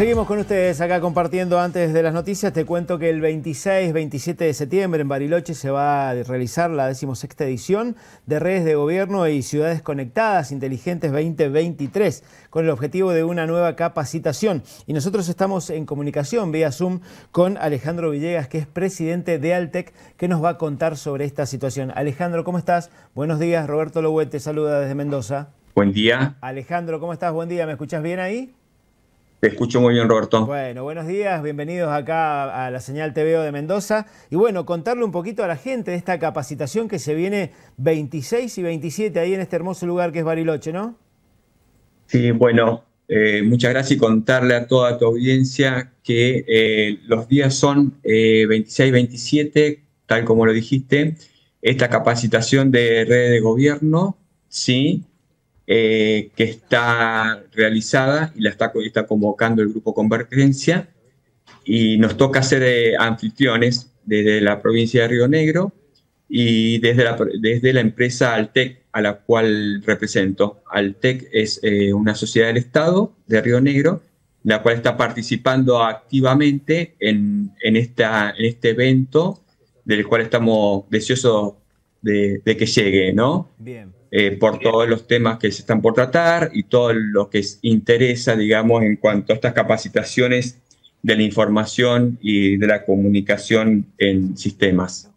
Seguimos con ustedes acá compartiendo antes de las noticias. Te cuento que el 26-27 de septiembre en Bariloche se va a realizar la 16 edición de Redes de Gobierno y Ciudades Conectadas Inteligentes 2023 con el objetivo de una nueva capacitación. Y nosotros estamos en comunicación vía Zoom con Alejandro Villegas, que es presidente de Altec, que nos va a contar sobre esta situación. Alejandro, ¿cómo estás? Buenos días. Roberto te saluda desde Mendoza. Buen día. Alejandro, ¿cómo estás? Buen día. ¿Me escuchás bien ahí? Te escucho muy bien, Roberto. Bueno, buenos días, bienvenidos acá a la señal TVO de Mendoza. Y bueno, contarle un poquito a la gente de esta capacitación que se viene 26 y 27 ahí en este hermoso lugar que es Bariloche, ¿no? Sí, bueno, eh, muchas gracias y contarle a toda tu audiencia que eh, los días son 26 eh, y 27, tal como lo dijiste, esta capacitación de redes de gobierno, ¿sí? Eh, que está realizada y la está, está convocando el grupo Convergencia y nos toca ser eh, anfitriones desde la provincia de Río Negro y desde la, desde la empresa Altec a la cual represento. Altec es eh, una sociedad del Estado de Río Negro, la cual está participando activamente en, en, esta, en este evento del cual estamos deseosos de, de que llegue, ¿no? Bien. Eh, por todos los temas que se están por tratar y todo lo que interesa, digamos, en cuanto a estas capacitaciones de la información y de la comunicación en sistemas.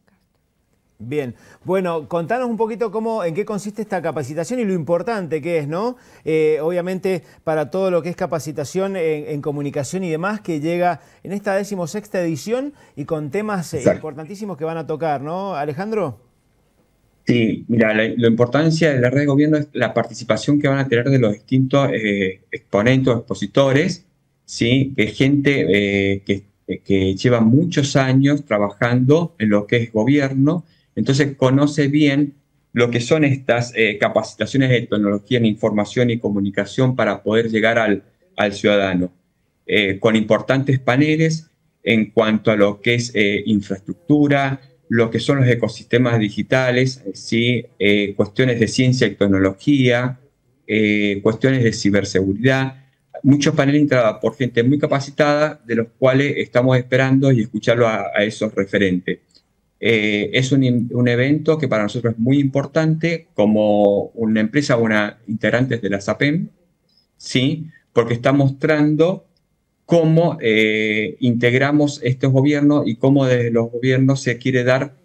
Bien, bueno, contanos un poquito cómo, en qué consiste esta capacitación y lo importante que es, ¿no? Eh, obviamente para todo lo que es capacitación en, comunicación y demás que llega en esta sexta edición y con temas eh, importantísimos que van a tocar, ¿no, Alejandro? Sí, mira, la, importancia de la red de gobierno es la participación que van a tener de los distintos eh, exponentes o expositores, ¿sí? es gente eh, que, lleva muchos años trabajando en lo que es gobierno, entonces conoce bien lo que son estas eh, capacitaciones de tecnología en información y comunicación para poder llegar al, al ciudadano, con importantes paneles en cuanto a lo que es infraestructura, lo que son los ecosistemas digitales, ¿sí? Eh, cuestiones de ciencia y tecnología, eh, cuestiones de ciberseguridad, muchos paneles por gente muy capacitada, de los cuales estamos esperando y escucharlo a, esos referentes. Eh, es un, un, evento que para nosotros es muy importante como una empresa una integrante de la SAPEM, ¿sí? porque está mostrando cómo eh, integramos estos gobiernos y cómo desde los gobiernos se quiere dar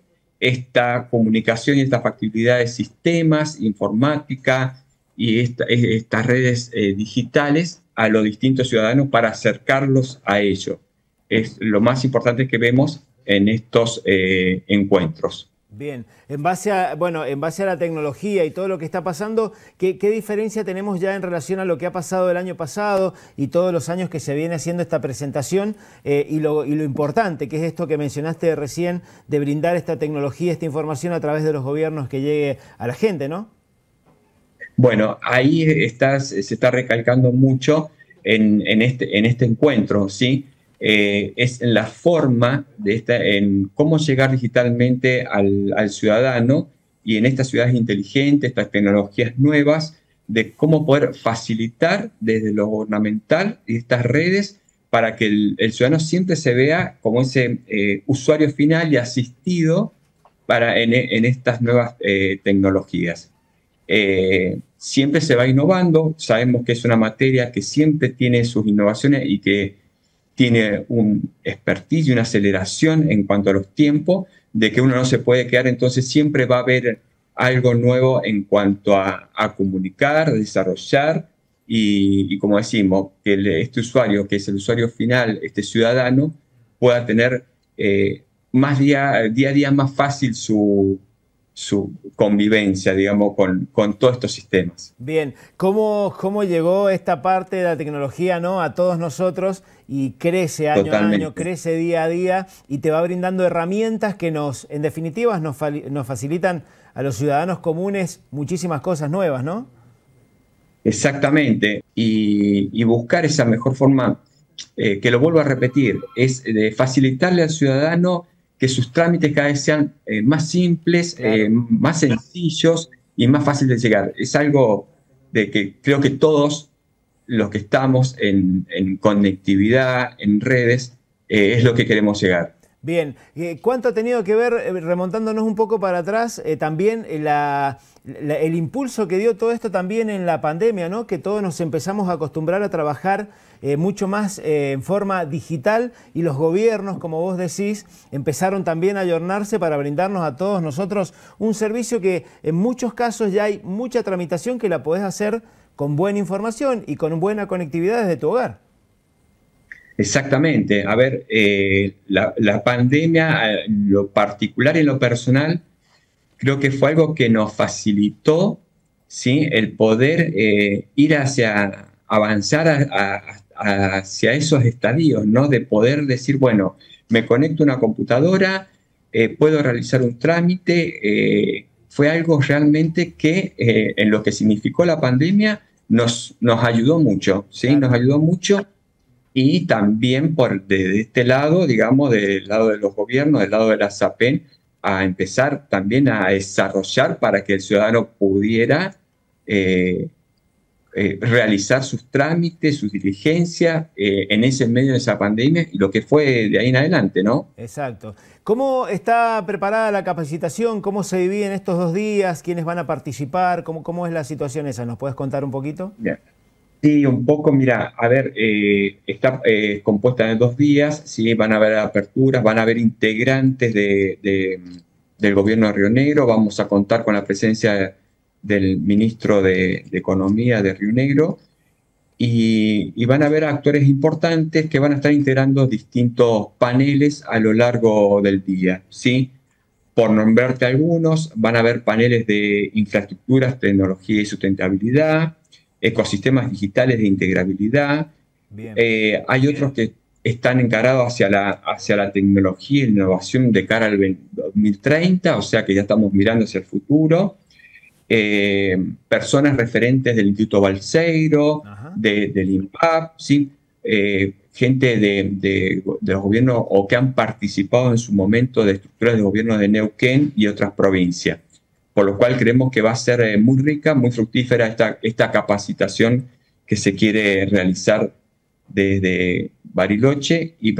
esta comunicación y esta factibilidad de sistemas, informática y estas redes eh, digitales a los distintos ciudadanos para acercarlos a ello. Es lo más importante que vemos en estos eh, encuentros. Bien, en base a, bueno, en base a la tecnología y todo lo que está pasando, ¿qué, diferencia tenemos ya en relación a lo que ha pasado el año pasado y todos los años que se viene haciendo esta presentación eh, y, lo, importante que es esto que mencionaste recién de brindar esta tecnología, esta información a través de los gobiernos que llegue a la gente, ¿no? Bueno, ahí se está recalcando mucho este, en este encuentro, ¿sí? Eh, es en la forma de en cómo llegar digitalmente al, ciudadano y en estas ciudades inteligentes, estas tecnologías nuevas, de cómo poder facilitar desde lo gubernamental estas redes para que el, ciudadano siempre se vea como ese eh, usuario final y asistido para en, estas nuevas eh, tecnologías. siempre se va innovando, sabemos que es una materia que siempre tiene sus innovaciones y que tiene un expertise y una aceleración en cuanto a los tiempos, de que uno no se puede quedar, entonces siempre va a haber algo nuevo en cuanto a, comunicar, desarrollar y, como decimos, que este usuario, que es el usuario final, este ciudadano, pueda tener eh, más día, día a día más fácil su, su convivencia, digamos, con, con, todos estos sistemas. Bien, ¿Cómo, ¿cómo llegó esta parte de la tecnología ¿no? a todos nosotros y crece año a año, crece día a día y te va brindando herramientas que nos, en definitiva, nos, facilitan a los ciudadanos comunes muchísimas cosas nuevas, ¿no? Exactamente, y, buscar esa mejor forma, eh, que lo vuelvo a repetir, es de facilitarle al ciudadano que sus trámites cada vez sean eh, más simples, eh, más sencillos y más fáciles de llegar. Es algo de que creo que todos los que estamos en, conectividad, en redes, eh, es lo que queremos llegar. Bien, eh, ¿cuánto ha tenido que ver, eh, remontándonos un poco para atrás, eh, también el impulso que dio todo esto también en la pandemia, ¿no? que todos nos empezamos a acostumbrar a trabajar mucho más en forma digital y los gobiernos, como vos decís, empezaron también a ayornarse para brindarnos a todos nosotros un servicio que en muchos casos ya hay mucha tramitación que la podés hacer con buena información y con buena conectividad desde tu hogar. Exactamente. A ver, eh, la, pandemia, eh, lo particular y lo personal, creo que fue algo que nos facilitó ¿sí? el poder eh, ir hacia, avanzar hacia esos estadios, ¿no? De poder decir, bueno, me conecto a una computadora, puedo realizar un trámite. fue algo realmente que en lo que significó la pandemia nos, nos ayudó mucho, ¿sí? Nos ayudó mucho y también por de, este lado, digamos, del lado de los gobiernos, del lado de la SAPEN, a empezar también a desarrollar para que el ciudadano pudiera eh, eh, realizar sus trámites, sus diligencias eh, en ese medio de esa pandemia y lo que fue de ahí en adelante, ¿no? Exacto. ¿Cómo está preparada la capacitación? ¿Cómo se dividen estos dos días? ¿Quiénes van a participar? ¿Cómo, cómo es la situación esa? ¿Nos puedes contar un poquito? Bien. Sí, un poco, mira, a ver, eh, está eh, compuesta en dos días, sí, van a haber aperturas, van a haber integrantes del gobierno de Río Negro, vamos a contar con la presencia del ministro de, Economía de Río Negro y, y, van a haber actores importantes que van a estar integrando distintos paneles a lo largo del día, ¿sí? Por nombrarte algunos, van a haber paneles de infraestructuras, tecnología y sustentabilidad, ecosistemas digitales de integrabilidad. Eh, hay otros que están encarados hacia la, hacia la tecnología e innovación de cara al 2030, o sea que ya estamos mirando hacia el futuro. Eh, personas referentes del Instituto Balseiro, del INPAP, eh, gente de, de, los gobiernos o que han participado en su momento de estructuras de gobierno de Neuquén y otras provincias por lo cual creemos que va a ser eh, muy rica, muy fructífera esta, esta capacitación que se quiere realizar desde Bariloche y,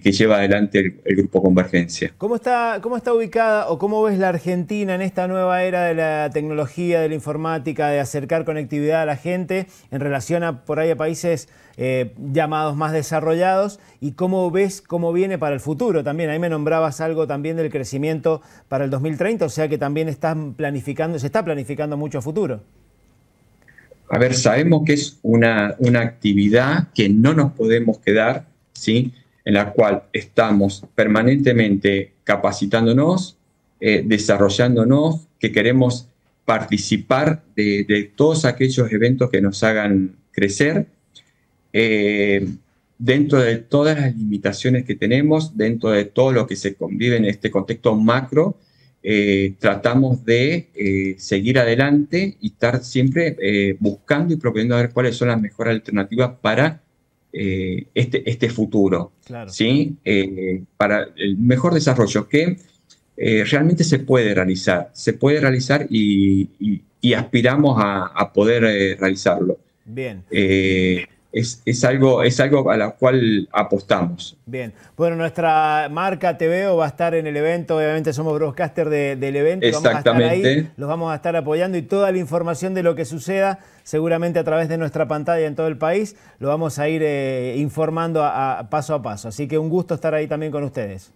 que lleva adelante el, grupo Convergencia. ¿Cómo está, ubicada o cómo ves la Argentina en esta nueva era de la tecnología, de la informática, de acercar conectividad a la gente en relación a por ahí a países eh, llamados más desarrollados y cómo ves cómo viene para el futuro también? Ahí me nombrabas algo también del crecimiento para el 2030, o sea que también están planificando, se está planificando mucho a futuro a ver, sabemos que es una, actividad que no nos podemos quedar, ¿sí? En la cual estamos permanentemente capacitándonos, eh, desarrollándonos, que queremos participar de, todos aquellos eventos que nos hagan crecer, eh, dentro de todas las limitaciones que tenemos, dentro de todo lo que se convive en este contexto macro, eh, tratamos de eh, seguir adelante y estar siempre eh, buscando y proponiendo a ver cuáles son las mejores alternativas para este, este futuro, ¿sí? para el mejor desarrollo que realmente se puede realizar, se puede realizar y, aspiramos a, a poder realizarlo. Bien es, algo, es algo a la cual apostamos. Bien, bueno, nuestra marca TVO va a estar en el evento, obviamente somos broadcaster del evento, Exactamente. Vamos a estar ahí, los vamos a estar apoyando y toda la información de lo que suceda, seguramente a través de nuestra pantalla en todo el país, lo vamos a ir eh, informando a, paso a paso. Así que un gusto estar ahí también con ustedes.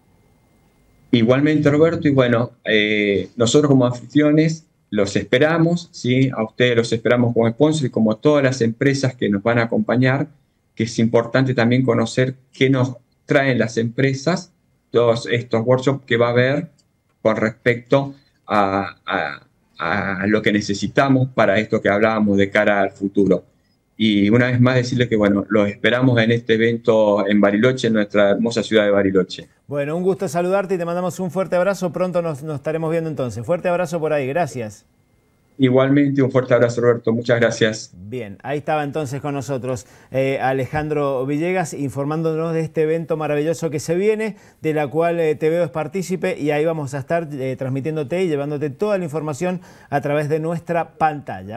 Igualmente, Roberto, y bueno, eh, nosotros como aficiones, los esperamos, ¿sí? a ustedes los esperamos como sponsor y como todas las empresas que nos van a acompañar, que es importante también conocer qué nos traen las empresas, todos estos workshops que va a haber con respecto a lo que necesitamos para esto que hablábamos de cara al futuro y una vez más decirles que bueno, los esperamos en este evento en Bariloche, en nuestra hermosa ciudad de Bariloche. Bueno, un gusto saludarte y te mandamos un fuerte abrazo. Pronto nos, estaremos viendo entonces. Fuerte abrazo por ahí, gracias. Igualmente, un fuerte abrazo, Roberto. Muchas gracias. Bien, ahí estaba entonces con nosotros eh, Alejandro Villegas informándonos de este evento maravilloso que se viene, de la cual eh, te veo es partícipe y ahí vamos a estar eh, transmitiéndote y llevándote toda la información a través de nuestra pantalla.